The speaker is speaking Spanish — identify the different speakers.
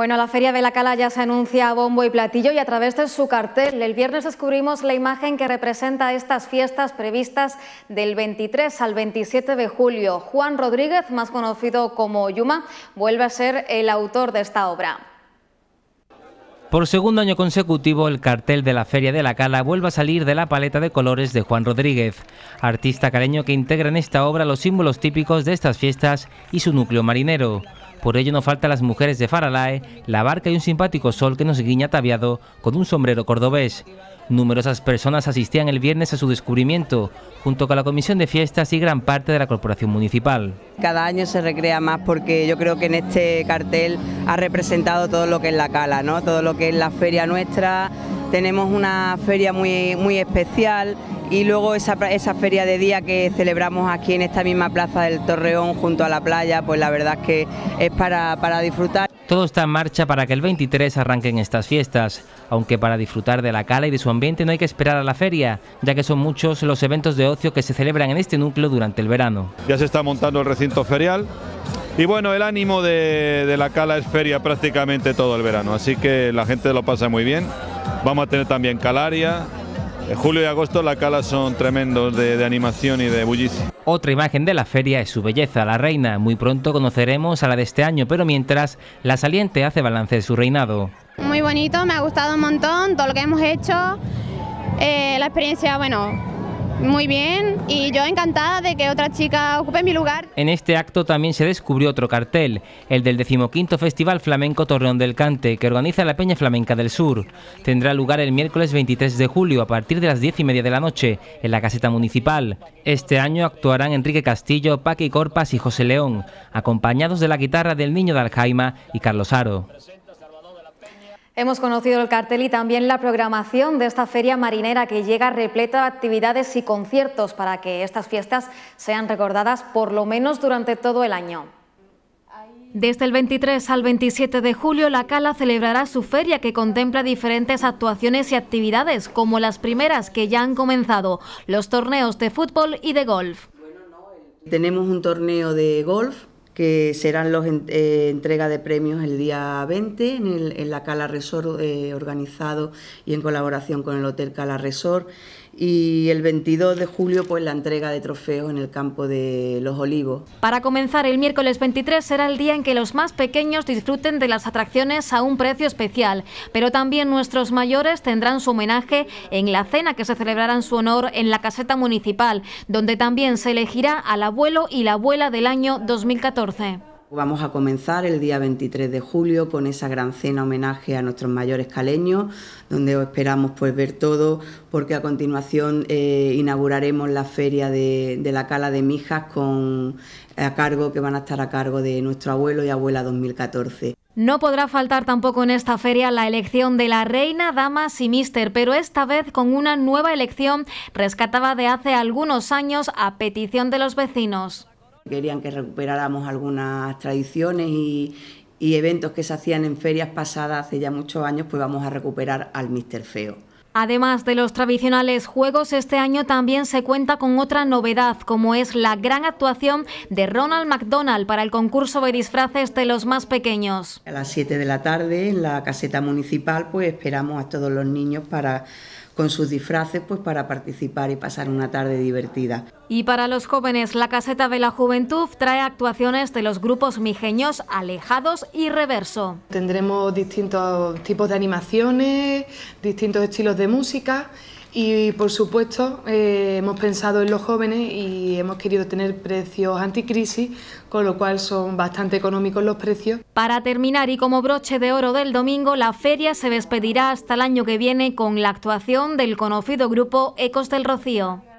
Speaker 1: Bueno, la Feria de la Cala ya se anuncia a bombo y platillo y a través de su cartel. El viernes descubrimos la imagen que representa estas fiestas previstas del 23 al 27 de julio. Juan Rodríguez, más conocido como Yuma, vuelve a ser el autor de esta obra.
Speaker 2: Por segundo año consecutivo, el cartel de la Feria de la Cala vuelve a salir de la paleta de colores de Juan Rodríguez, artista caleño que integra en esta obra los símbolos típicos de estas fiestas y su núcleo marinero. Por ello no faltan las mujeres de Faralae, la barca y un simpático sol que nos guiña ataviado con un sombrero cordobés. Numerosas personas asistían el viernes a su descubrimiento, junto con la comisión de fiestas y gran parte de la corporación municipal.
Speaker 3: Cada año se recrea más porque yo creo que en este cartel ha representado todo lo que es la cala, ¿no? todo lo que es la feria nuestra. Tenemos una feria muy, muy especial y luego esa, feria de día que celebramos aquí en esta misma plaza del Torreón junto a la playa, pues la verdad es que es para, disfrutar.
Speaker 2: Todo está en marcha para que el 23 arranquen estas fiestas, aunque para disfrutar de la cala y de su ambiente no hay que esperar a la feria, ya que son muchos los eventos de ocio que se celebran en este núcleo durante
Speaker 3: el verano. Ya se está montando el recinto ferial, y bueno, el ánimo de, de, la cala es feria prácticamente todo el verano, así que la gente lo pasa muy bien. Vamos a tener también calaria, eh, julio y agosto las cala son tremendos de, animación y de bullicio.
Speaker 2: Otra imagen de la feria es su belleza, la reina. Muy pronto conoceremos a la de este año, pero mientras, la saliente hace balance de su reinado.
Speaker 3: Muy bonito, me ha gustado un montón todo lo que hemos hecho. Eh, la experiencia, bueno, muy bien, y yo encantada de que otra chica ocupe mi lugar.
Speaker 2: En este acto también se descubrió otro cartel, el del decimoquinto Festival Flamenco Torreón del Cante, que organiza la Peña Flamenca del Sur. Tendrá lugar el miércoles 23 de julio a partir de las 10 y media de la noche, en la Caseta Municipal. Este año actuarán Enrique Castillo, Paqui Corpas y José León, acompañados de la guitarra del Niño de Aljaima y Carlos Aro.
Speaker 1: Hemos conocido el cartel y también la programación de esta feria marinera que llega repleta de actividades y conciertos para que estas fiestas sean recordadas por lo menos durante todo el año. Desde el 23 al 27 de julio, la Cala celebrará su feria que contempla diferentes actuaciones y actividades, como las primeras que ya han comenzado, los torneos de fútbol y de golf.
Speaker 3: Tenemos un torneo de golf que serán los eh, entrega de premios el día 20 en, el, en la Cala Resort eh, organizado y en colaboración con el Hotel Cala Resort y el 22 de julio pues la entrega de trofeos en el campo de Los Olivos.
Speaker 1: Para comenzar el miércoles 23 será el día en que los más pequeños disfruten de las atracciones a un precio especial, pero también nuestros mayores tendrán su homenaje en la cena que se celebrará en su honor en la caseta municipal, donde también se elegirá al abuelo y la abuela del año 2014.
Speaker 3: Vamos a comenzar el día 23 de julio con esa gran cena homenaje a nuestros mayores caleños, donde esperamos pues ver todo, porque a continuación eh, inauguraremos la feria de, la Cala de Mijas con a cargo que van a estar a cargo de nuestro abuelo y abuela 2014.
Speaker 1: No podrá faltar tampoco en esta feria la elección de la reina, damas y mister, pero esta vez con una nueva elección rescatada de hace algunos años a petición de los vecinos
Speaker 3: querían que recuperáramos algunas tradiciones y, eventos que se hacían en ferias pasadas hace ya muchos años, pues vamos a recuperar al Mister Feo.
Speaker 1: Además de los tradicionales juegos, este año también se cuenta con otra novedad, como es la gran actuación de Ronald McDonald para el concurso de disfraces de los más pequeños.
Speaker 3: A las 7 de la tarde, en la caseta municipal, pues esperamos a todos los niños para con sus disfraces pues para participar y pasar una tarde divertida.
Speaker 1: Y para los jóvenes, la Caseta de la Juventud trae actuaciones de los grupos mijeños Alejados y
Speaker 3: Reverso. Tendremos distintos tipos de animaciones, distintos estilos de música y por supuesto eh, hemos pensado en los jóvenes y hemos querido tener precios anticrisis, con lo cual son bastante económicos los precios. Para terminar
Speaker 1: y como broche de oro del domingo, la feria se despedirá hasta el año que viene con la actuación del conocido grupo Ecos del Rocío.